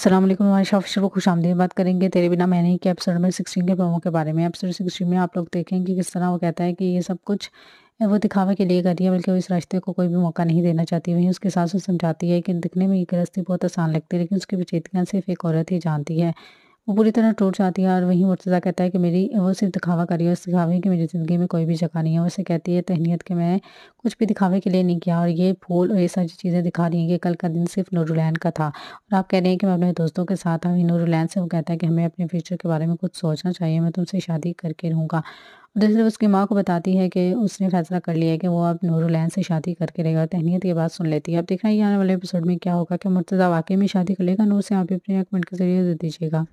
असलम हमारे शाफ को खुश आमदी बात करेंगे तेरे बिना मैं नहीं कि एपिसोड में सिक्सटीन के प्रोमो के बारे में एपिसोड सिक्सटीन में आप लोग देखें कि किस तरह वो कहता है कि ये सब कुछ वो दिखावे के लिए कर रही है बल्कि वो इस रास्ते को कोई भी मौका नहीं देना चाहती वहीं उसके साथ वो समझाती है कि दिखने में ये गृहस्थी बहुत आसान लगती है लेकिन उसकी पेचीदगियाँ सिर्फ एक औरत ही जानती है वो पूरी तरह टूट जाती है और वहीं मुर्तज़ा कहता है कि मेरी वो सिर्फ दिखावा कर रही है उस दिखावे की मेरी ज़िंदगी में कोई भी जगह नहीं है उसे कहती है तहनीत के मैं कुछ भी दिखावे के लिए नहीं किया और ये फूल और ये सारी चीज़ें दिखा रही हैं कि कल का दिन सिर्फ नूरुलैन का था और आप कह रहे हैं कि मैं अपने दोस्तों के साथ आई नूरुलैन से वो कहता है कि हमें अपने फ्यूचर के बारे में कुछ सोचना चाहिए मैं तुमसे शादी करके रहूँगा दरअसल उसकी माँ को बताती है कि उसने फैसला कर लिया है कि वो अब नूरुलैन से शादी करके रहेगा और तहनीत ये बात सुन लेती है अब देखना ये आने वाले एपिसोड में क्या होगा कि मुर्तज़ा वाकई में शादी कर लेगा नूर से आप अपने कमेंट के जरिए दे दीजिएगा